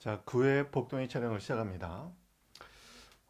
자, 9회 복동이 촬영을 시작합니다.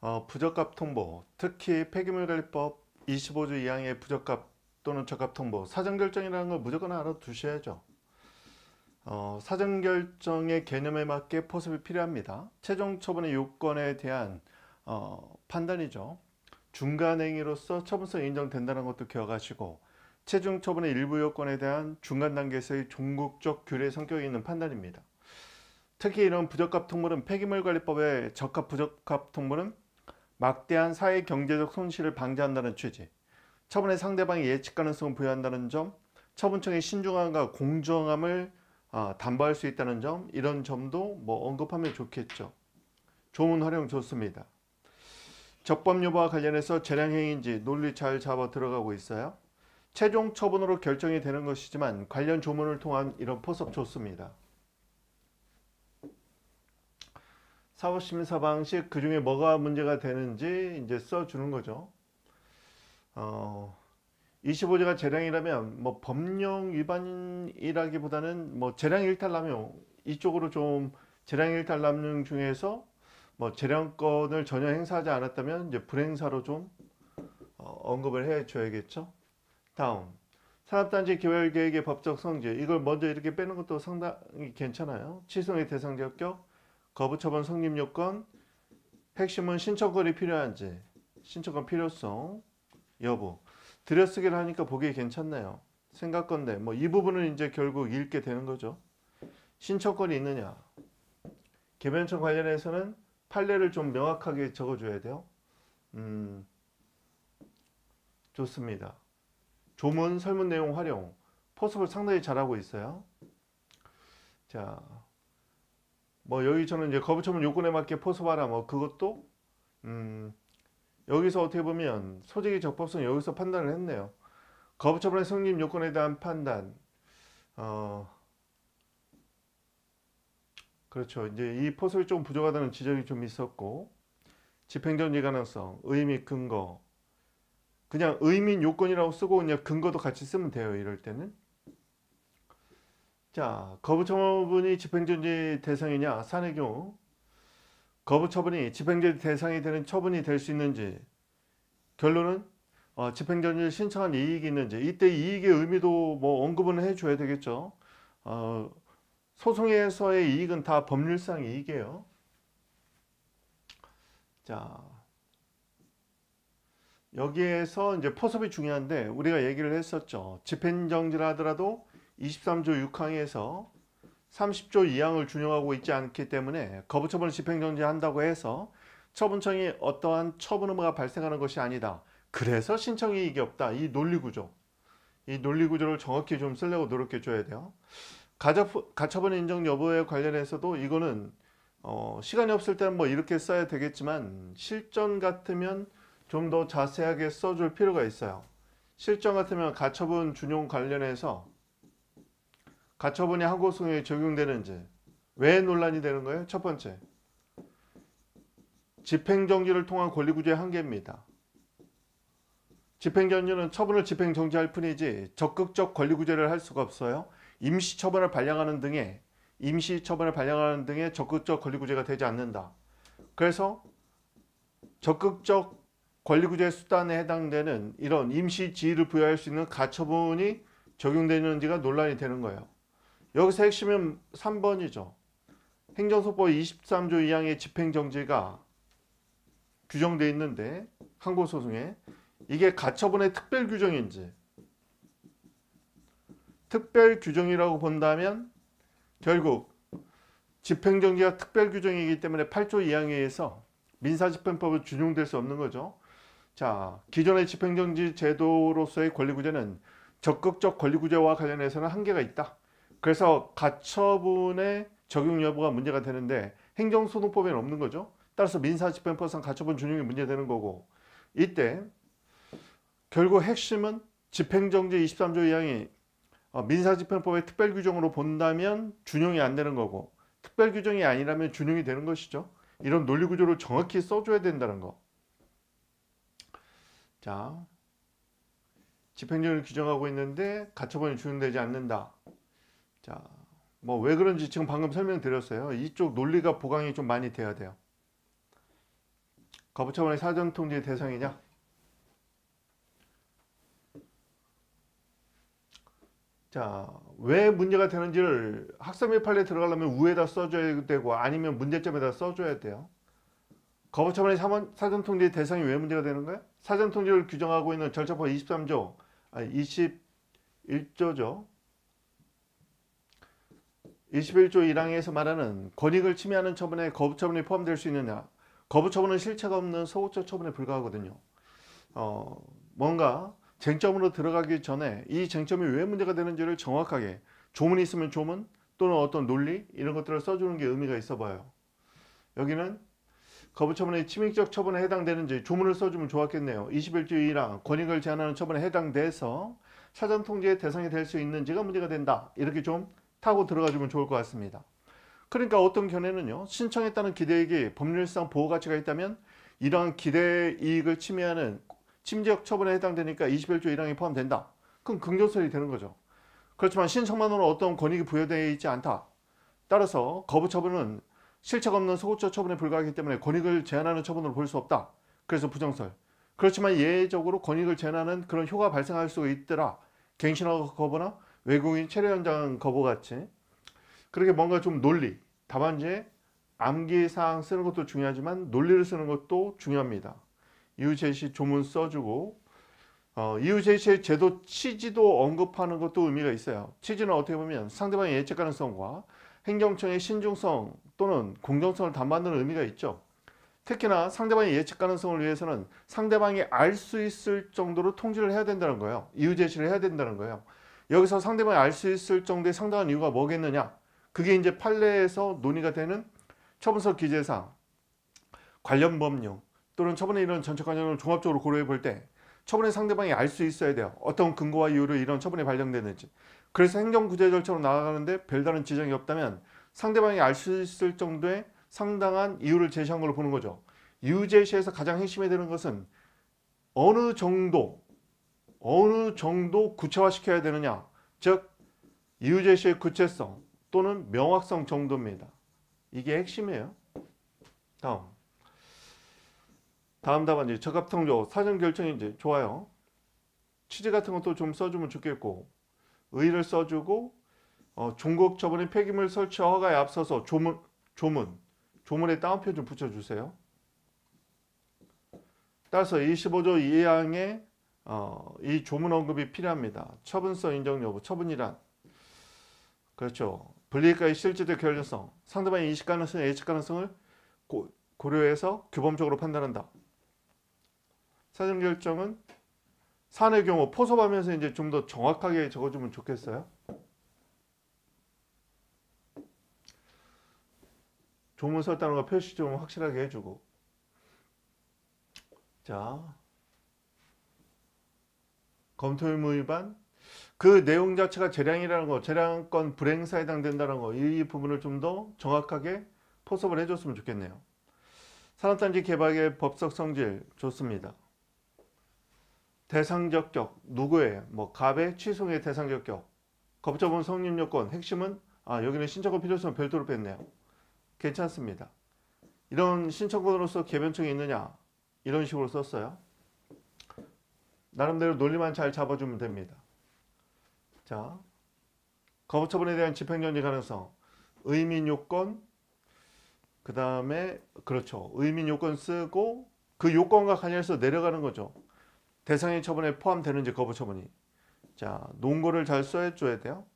어, 부적값 통보, 특히 폐기물관리법 25조 2항의 부적값 또는 적값 통보, 사전결정이라는 걸 무조건 알아두셔야죠. 어, 사전결정의 개념에 맞게 포섭이 필요합니다. 최종 처분의 요건에 대한 어, 판단이죠. 중간행위로서 처분성 인정된다는 것도 기억하시고 최종 처분의 일부 요건에 대한 중간 단계에서의 종국적 규례 성격이 있는 판단입니다. 특히 이런 부적합 통물은 폐기물 관리법의 적합 부적합 통물은 막대한 사회 경제적 손실을 방지한다는 취지, 처분의 상대방의 예측 가능성을 부여한다는 점, 처분청의 신중함과 공정함을 아, 담보할 수 있다는 점 이런 점도 뭐 언급하면 좋겠죠. 좋은 활용 좋습니다. 적법 유보와 관련해서 재량행위인지 논리 잘 잡아 들어가고 있어요. 최종 처분으로 결정이 되는 것이지만 관련 조문을 통한 이런 포섭 좋습니다. 사법 심사 방식 그 중에 뭐가 문제가 되는지 이제 써주는 거죠. 어, 25제가 재량이라면 뭐 법령 위반이라기보다는 뭐 재량 일탈남용 이쪽으로 좀 재량 일탈남용 중에서 뭐 재량권을 전혀 행사하지 않았다면 이제 불행사로 좀 어, 언급을 해줘야겠죠. 다음 산업단지 개발계획의 법적 성질 이걸 먼저 이렇게 빼는 것도 상당히 괜찮아요. 취소의 대상자 격 거부처분 성립 요건, 핵심은 신청권이 필요한지, 신청권 필요성, 여부. 들여쓰기를 하니까 보기 괜찮네요. 생각건데 뭐 이 부분은 이제 결국 읽게 되는 거죠. 신청권이 있느냐. 개변청 관련해서는 판례를 좀 명확하게 적어줘야 돼요. 음, 좋습니다. 조문 설문 내용 활용 포섭을 상당히 잘하고 있어요. 자, 뭐 여기 저는 이제 거부처분 요건에 맞게 포섭하라 뭐 그것도 음 여기서 어떻게 보면 소재의 적법성 여기서 판단을 했네요. 거부처분의 성립 요건에 대한 판단 어 그렇죠. 이제 이 포섭이 좀 부족하다는 지적이 좀 있었고 집행정지 가능성, 의미, 근거 그냥 의미 요건이라고 쓰고 그냥 근거도 같이 쓰면 돼요. 이럴 때는 자, 거부 처분이 집행정지 대상이냐? 산의 경우 거부 처분이 집행정지 대상이 되는 처분이 될 수 있는지 결론은 어, 집행정지 신청한 이익이 있는지 이때 이익의 의미도 뭐 언급은 해줘야 되겠죠. 어, 소송에서의 이익은 다 법률상 이익이에요. 자, 여기에서 이제 포섭이 중요한데 우리가 얘기를 했었죠. 집행정지를 하더라도 23조 6항에서 30조 2항을 준용하고 있지 않기 때문에 거부처분을 집행정지한다고 해서 처분청이 어떠한 처분 의무가 발생하는 것이 아니다. 그래서 신청이익이 없다. 이 논리구조. 이 논리구조를 정확히 좀 쓰려고 노력해줘야 돼요. 가처분 인정 여부에 관련해서도 이거는 어, 시간이 없을 때는 뭐 이렇게 써야 되겠지만 실전 같으면 좀 더 자세하게 써줄 필요가 있어요. 실전 같으면 가처분 준용 관련해서 가처분이 항고소에 적용되는지 왜 논란이 되는 거예요? 첫 번째 집행정지를 통한 권리구조의 한계입니다. 집행정지는 처분을 집행정지할 뿐이지 적극적 권리구제를 할 수가 없어요. 임시처분을 발령하는 등의 임시처분을 발령하는 등의 적극적 권리구제가 되지 않는다. 그래서 적극적 권리구제 수단에 해당되는 이런 임시지위를 부여할 수 있는 가처분이 적용되는지가 논란이 되는 거예요. 여기서 핵심은 3번이죠. 행정소법 23조 2항의 집행정지가 규정되어 있는데 항고소송에 이게 가처분의 특별 규정인지 특별 규정이라고 본다면 결국 집행정지가 특별 규정이기 때문에 8조 2항에 의해서 민사집행법은 준용될 수 없는 거죠. 자, 기존의 집행정지 제도로서의 권리구제는 적극적 권리구제와 관련해서는 한계가 있다. 그래서 가처분의 적용 여부가 문제가 되는데 행정소송법에는 없는 거죠. 따라서 민사집행법상 가처분 준용이 문제되는 거고 이때 결국 핵심은 집행정지 23조 2항이 어, 민사집행법의 특별규정으로 본다면 준용이 안 되는 거고 특별규정이 아니라면 준용이 되는 것이죠. 이런 논리구조를 정확히 써줘야 된다는 거. 자, 집행정을 규정하고 있는데 가처분이 준용되지 않는다. 자, 뭐 왜 그런지 지금 방금 설명드렸어요. 이쪽 논리가 보강이 좀 많이 돼야 돼요. 거부처분의 사전통지 대상이냐? 자, 왜 문제가 되는지를 학습의 판례 들어가려면 우에다 써줘야 되고 아니면 문제점에다 써줘야 돼요. 거부처분의 사전통지 대상이 왜 문제가 되는 거요 사전통지를 규정하고 있는 절차법 23조, 아니 21조죠. 21조 1항에서 말하는 권익을 침해하는 처분에 거부 처분이 포함될 수 있느냐 거부 처분은 실체가 없는 소극적 처분에 불과하거든요 어, 뭔가 쟁점으로 들어가기 전에 이 쟁점이 왜 문제가 되는지를 정확하게 조문이 있으면 조문 또는 어떤 논리 이런 것들을 써주는 게 의미가 있어 봐요 여기는 거부 처분의 침입적 처분에 해당되는지 조문을 써주면 좋았겠네요 21조 1항 권익을 제한하는 처분에 해당돼서 사전 통제의 대상이 될 수 있는지가 문제가 된다 이렇게 좀 타고 들어가주면 좋을 것 같습니다. 그러니까 어떤 견해는요. 신청에 따른 기대액이 법률상 보호 가치가 있다면 이러한 기대 이익을 침해하는 침지역 처분에 해당되니까 21조 1항이 포함된다. 그럼 긍정설이 되는 거죠. 그렇지만 신청만으로 어떤 권익이 부여되어 있지 않다. 따라서 거부 처분은 실책 없는 소급처 처분에 불과하기 때문에 권익을 제한하는 처분으로 볼 수 없다. 그래서 부정설. 그렇지만 예외적으로 권익을 제한하는 그런 효과 가 발생할 수 있더라. 갱신하고 거부나 외국인 체류 현장 거부같이 그렇게 뭔가 좀 논리 답안지에 암기사항 쓰는 것도 중요하지만 논리를 쓰는 것도 중요합니다. 이유 제시 조문 써주고 어, 이유 제시의 제도 취지도 언급하는 것도 의미가 있어요. 취지는 어떻게 보면 상대방의 예측 가능성과 행정청의 신중성 또는 공정성을 담보하는 의미가 있죠. 특히나 상대방의 예측 가능성을 위해서는 상대방이 알 수 있을 정도로 통지를 해야 된다는 거예요. 이유 제시를 해야 된다는 거예요. 여기서 상대방이 알 수 있을 정도의 상당한 이유가 뭐겠느냐. 그게 이제 판례에서 논의가 되는 처분서 기재상, 관련 법령 또는 처분의 이런 전체 관련을 종합적으로 고려해 볼 때 처분의 상대방이 알 수 있어야 돼요. 어떤 근거와 이유로 이런 처분이 발령되는지. 그래서 행정구제 절차로 나아가는데 별다른 지장이 없다면 상대방이 알 수 있을 정도의 상당한 이유를 제시한 걸로 보는 거죠. 이유 제시에서 가장 핵심이 되는 것은 어느 정도 어느 정도 구체화시켜야 되느냐 즉 이유제시의 구체성 또는 명확성 정도입니다. 이게 핵심이에요. 다음 다음 답은 이제 적합통조 사전 결정이 이제 좋아요. 취지 같은 것도 좀 써주면 좋겠고 의를 써주고 어, 종국 처분의 폐기물 설치 허가에 앞서서 조문 조문 조문에 따옴표 좀 붙여주세요. 따라서 25조 2항의 어, 이 조문 언급이 필요합니다. 처분성 인정 여부, 처분이란 그렇죠. 분리가의 실질적 결정성, 상대방의 인식 가능성, 예측 가능성을 고, 고려해서 규범적으로 판단한다. 사정 결정은 산의 경우 포섭하면서 이제 좀 더 정확하게 적어주면 좋겠어요. 조문 설단과 표시 좀 확실하게 해주고 자 검토 의무 위반 그 내용 자체가 재량이라는 거 재량권 불행사에 해당된다는 거 이 부분을 좀 더 정확하게 포섭을 해줬으면 좋겠네요 산업단지 개발의 법적 성질 좋습니다 대상적격 누구의 뭐 갑의 취소의 대상적격 법조본 성립 요건 핵심은 아 여기는 신청권 필요성 별도로 뺐네요 괜찮습니다 이런 신청권으로서 개변청이 있느냐 이런 식으로 썼어요 나름대로 논리만 잘 잡아주면 됩니다. 자, 거부처분에 대한 집행정지 가능성, 의민요건, 그 다음에 그렇죠. 의민요건 쓰고 그 요건과 관련해서 내려가는 거죠. 대상의 처분에 포함되는지 거부처분이. 자, 논거를 잘 써줘야 돼요.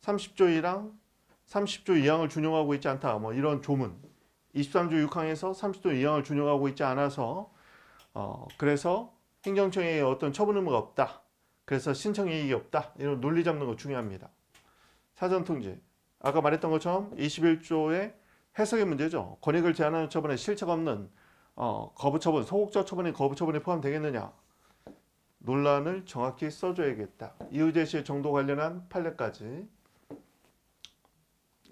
30조 1항, 30조 2항을 준용하고 있지 않다. 뭐 이런 조문. 23조 6항에서 30조 2항을 준용하고 있지 않아서 어, 그래서 행정청에 어떤 처분 의무가 없다. 그래서 신청 이익이 없다. 이런 논리 잡는 거 중요합니다. 사전 통지 아까 말했던 것처럼 21조의 해석의 문제죠. 권익을 제한하는 처분에 실체가 없는 어, 거부 처분, 소극적 처분이 거부 처분에 포함되겠느냐. 논란을 정확히 써줘야겠다. 이유제시의 정도 관련한 판례까지.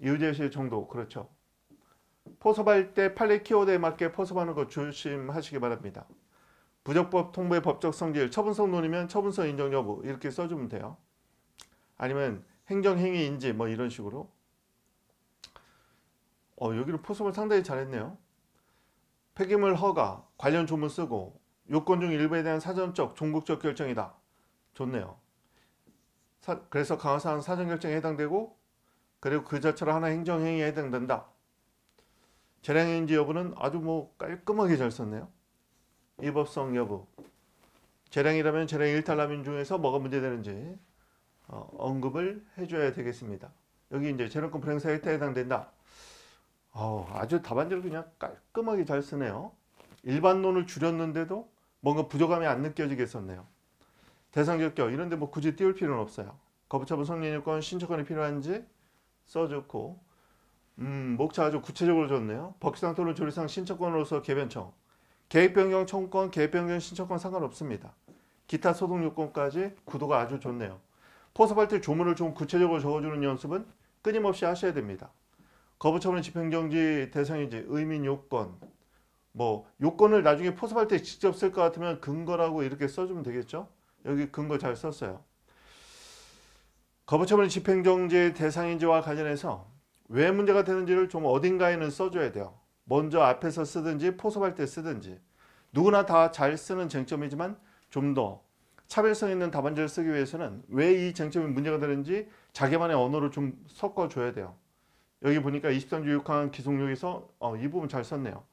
이유제시의 정도, 그렇죠. 포섭할 때 판례 키워드에 맞게 포섭하는 것 조심하시기 바랍니다. 부적법 통보의 법적 성질, 처분성 논이면 처분성 인정 여부 이렇게 써주면 돼요. 아니면 행정행위인지 뭐 이런 식으로 어, 여기는 포섭을 상당히 잘했네요. 폐기물 허가, 관련 조문 쓰고 요건 중 일부에 대한 사전적, 종국적 결정이다. 좋네요. 사, 그래서 강화사항 사전결정에 해당되고 그리고 그 자체로 하나 행정행위에 해당된다. 재량인지 여부는 아주 뭐 깔끔하게 잘 썼네요. 위법성 여부, 재량이라면 재량 일탈라면 중에서 뭐가 문제되는지 어, 언급을 해줘야 되겠습니다. 여기 이제 재량권 불행사 혜택에 해당된다. 어, 아주 답안지를 그냥 깔끔하게 잘 쓰네요. 일반론을 줄였는데도 뭔가 부족함이 안 느껴지겠었네요. 대상적격 이런데 뭐 굳이 띄울 필요는 없어요. 거부처분 성립요건 신청권이 필요한지 써줬고 음, 목차 아주 구체적으로 줬네요. 법상 또는 조리상 신청권으로서 개변청 계획변경 청구권, 계획변경 신청권 상관없습니다. 기타 소득 요건까지 구도가 아주 좋네요. 포섭할 때 조문을 좀 구체적으로 적어주는 연습은 끊임없이 하셔야 됩니다. 거부처분 집행정지 대상인지 의민 요건 뭐 요건을 나중에 포섭할 때 직접 쓸 것 같으면 근거라고 이렇게 써주면 되겠죠. 여기 근거 잘 썼어요. 거부처분 집행정지 대상인지와 관련해서 왜 문제가 되는지를 좀 어딘가에는 써줘야 돼요. 먼저 앞에서 쓰든지 포섭할 때 쓰든지 누구나 다 잘 쓰는 쟁점이지만 좀 더 차별성 있는 답안지를 쓰기 위해서는 왜 이 쟁점이 문제가 되는지 자기만의 언어를 좀 섞어줘야 돼요. 여기 보니까 23주 6항 기속력에서 어, 이 부분 잘 썼네요.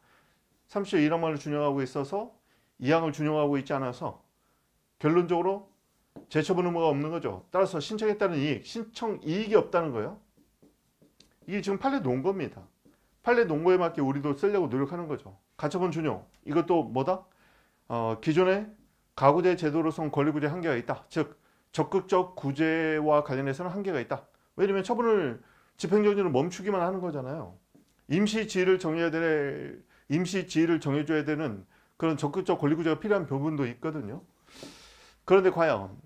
30조 1항만을 준용하고 있어서 이항을 준용하고 있지 않아서 결론적으로 제처분 의무가 없는 거죠. 따라서 신청에 따른 이익, 신청 이익이 없다는 거예요. 이게 지금 판례 놓은 겁니다. 판례 논거에 맞게 우리도 쓰려고 노력하는 거죠. 가처분 준용 이것도 뭐다? 어, 기존의 가구제 제도로선 권리구제 한계가 있다. 즉 적극적 구제와 관련해서는 한계가 있다. 왜냐면 처분을 집행정지를 멈추기만 하는 거잖아요. 임시 지위를 정해야 될 임시 지위를 정해줘야 되는 그런 적극적 권리구제가 필요한 부분도 있거든요. 그런데 과연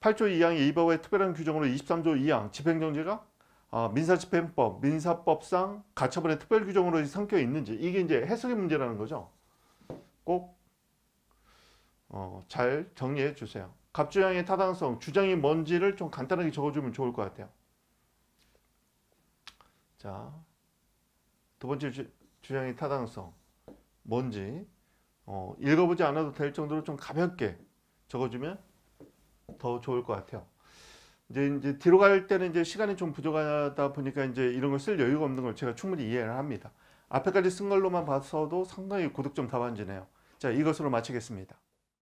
8조 2항 2바 의 특별한 규정으로 23조 2항 집행정지가 아, 민사집행법, 민사법상 가처분의 특별 규정으로 성격이 있는지 이게 이제 해석의 문제라는 거죠. 꼭잘 어, 정리해 주세요. 갑주장의 타당성, 주장이 뭔지를 좀 간단하게 적어주면 좋을 것 같아요. 자, 두 번째 주, 주장의 타당성, 뭔지 어, 읽어보지 않아도 될 정도로 좀 가볍게 적어주면 더 좋을 것 같아요. 이제 이제 뒤로 갈 때는 이제 시간이 좀 부족하다 보니까 이제 이런 걸 쓸 여유가 없는 걸 제가 충분히 이해를 합니다. 앞에까지 쓴 걸로만 봐서도 상당히 고득점 답안지네요. 자, 이것으로 마치겠습니다.